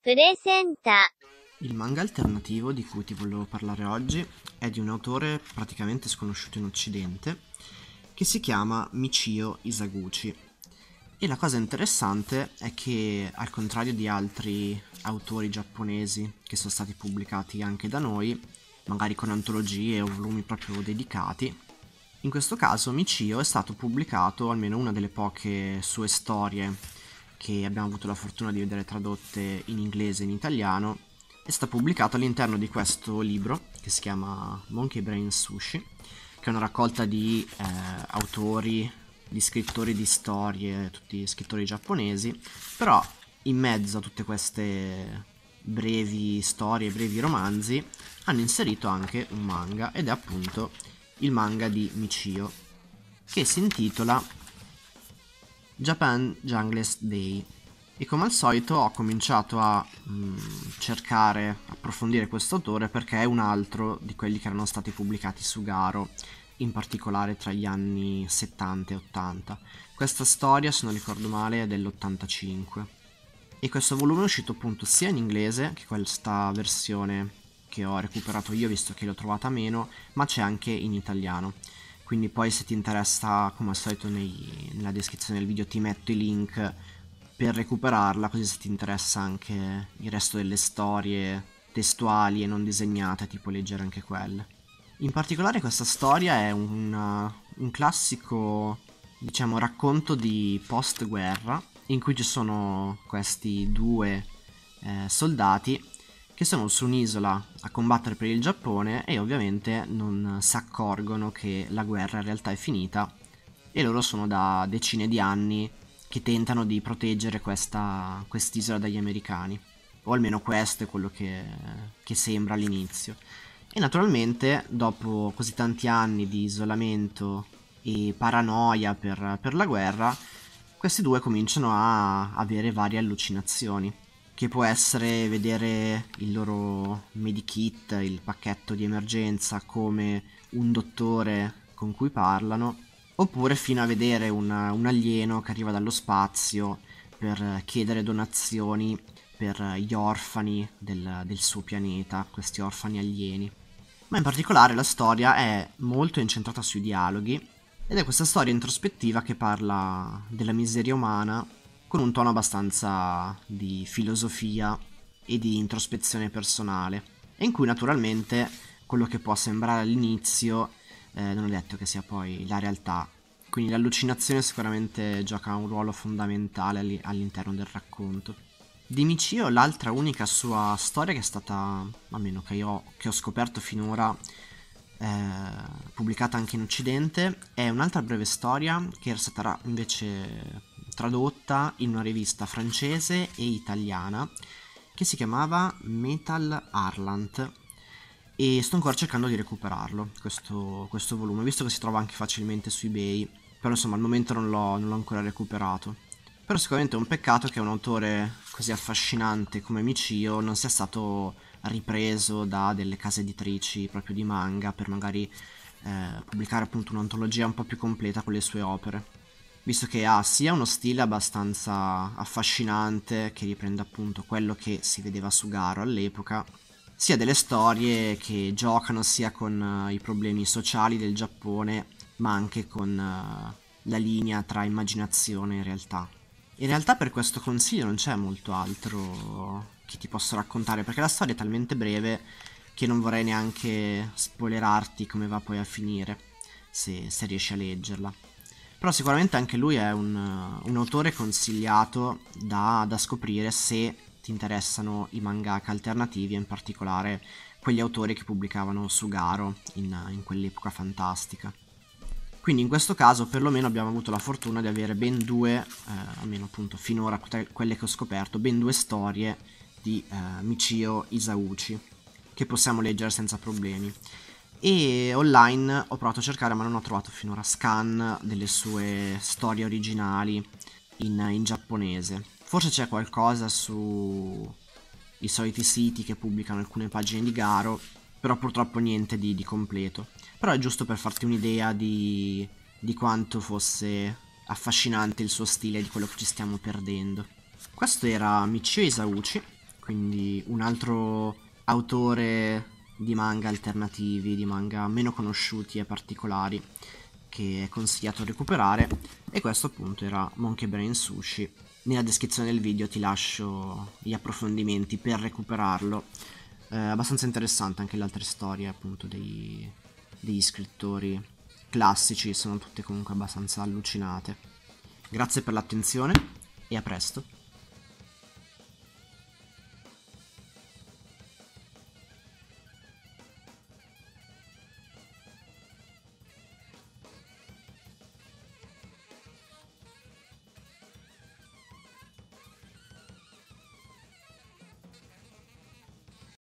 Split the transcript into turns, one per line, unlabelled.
Presenta Il manga alternativo di cui ti volevo parlare oggi è di un autore praticamente sconosciuto in occidente che si chiama Michio Isaguchi e la cosa interessante è che al contrario di altri autori giapponesi che sono stati pubblicati anche da noi magari con antologie o volumi proprio dedicati in questo caso Michio è stato pubblicato almeno una delle poche sue storie che abbiamo avuto la fortuna di vedere tradotte in inglese e in italiano, è stata pubblicata all'interno di questo libro che si chiama Monkey Brain Sushi, che è una raccolta di eh, autori, di scrittori di storie, tutti scrittori giapponesi, però in mezzo a tutte queste brevi storie, brevi romanzi, hanno inserito anche un manga ed è appunto il manga di Michio, che si intitola Japan Jungles Day e come al solito ho cominciato a mh, mm, cercare, approfondire questo autore perché è un altro di quelli che erano stati pubblicati su Garo, in particolare tra gli anni 70 e 80. Questa storia, se non ricordo male, è dell'85 e questo volume è uscito appunto sia in inglese che questa versione che ho recuperato io visto che l'ho trovata meno, ma c'è anche in italiano quindi poi se ti interessa come al solito nei, nella descrizione del video ti metto i link per recuperarla così se ti interessa anche il resto delle storie testuali e non disegnate ti puoi leggere anche quelle. In particolare questa storia è un, un classico diciamo racconto di post guerra in cui ci sono questi due eh, soldati che sono su un'isola a combattere per il Giappone e ovviamente non si accorgono che la guerra in realtà è finita e loro sono da decine di anni che tentano di proteggere questa, quest'isola dagli americani. O almeno questo è quello che, che sembra all'inizio. E naturalmente, dopo così tanti anni di isolamento e paranoia per, per la guerra, questi due cominciano a avere varie allucinazioni che può essere vedere il loro medikit, il pacchetto di emergenza come un dottore con cui parlano, oppure fino a vedere una, un alieno che arriva dallo spazio per chiedere donazioni per gli orfani del, del suo pianeta, questi orfani alieni. Ma in particolare la storia è molto incentrata sui dialoghi ed è questa storia introspettiva che parla della miseria umana con un tono abbastanza di filosofia e di introspezione personale, e in cui naturalmente quello che può sembrare all'inizio eh, non è detto che sia poi la realtà. Quindi l'allucinazione sicuramente gioca un ruolo fondamentale all'interno del racconto. Di Michio l'altra unica sua storia che è stata, almeno che, io, che ho scoperto finora, eh, pubblicata anche in Occidente, è un'altra breve storia che era stata invece tradotta in una rivista francese e italiana che si chiamava Metal Arlant e sto ancora cercando di recuperarlo questo, questo volume visto che si trova anche facilmente su ebay però insomma al momento non l'ho, non l'ho ancora recuperato però sicuramente è un peccato che un autore così affascinante come Michio non sia stato ripreso da delle case editrici proprio di manga per magari eh, pubblicare appunto un'antologia un po' più completa con le sue opere visto che ha sia uno stile abbastanza affascinante che riprende appunto quello che si vedeva su Garo all'epoca, sia delle storie che giocano sia con uh, i problemi sociali del Giappone, ma anche con uh, la linea tra immaginazione e realtà. In realtà per questo consiglio non c'è molto altro che ti posso raccontare, perché la storia è talmente breve che non vorrei neanche spoilerarti come va poi a finire, se, se riesci a leggerla. Però sicuramente anche lui è un, un autore consigliato da, da, scoprire se ti interessano i mangaka alternativi e in particolare quegli autori che pubblicavano Sugaro in, in quell'epoca fantastica. Quindi in questo caso perlomeno abbiamo avuto la fortuna di avere ben due, eh, almeno appunto finora quelle che ho scoperto, ben due storie di eh, Michio Isauchi che possiamo leggere senza problemi e online ho provato a cercare ma non ho trovato finora scan delle sue storie originali in, in giapponese. Forse c'è qualcosa sui soliti siti che pubblicano alcune pagine di Garo, però purtroppo niente di, di completo. Però è giusto per farti un'idea di, di quanto fosse affascinante il suo stile e di quello che ci stiamo perdendo. Questo era Michio Isauchi, quindi un altro autore di manga alternativi, di manga meno conosciuti e particolari che è consigliato recuperare e questo appunto era Monkey Brain Sushi. Nella descrizione del video ti lascio gli approfondimenti per recuperarlo. Eh, abbastanza interessante anche le altre storie appunto dei, degli scrittori classici, sono tutte comunque abbastanza allucinate. Grazie per l'attenzione e a presto.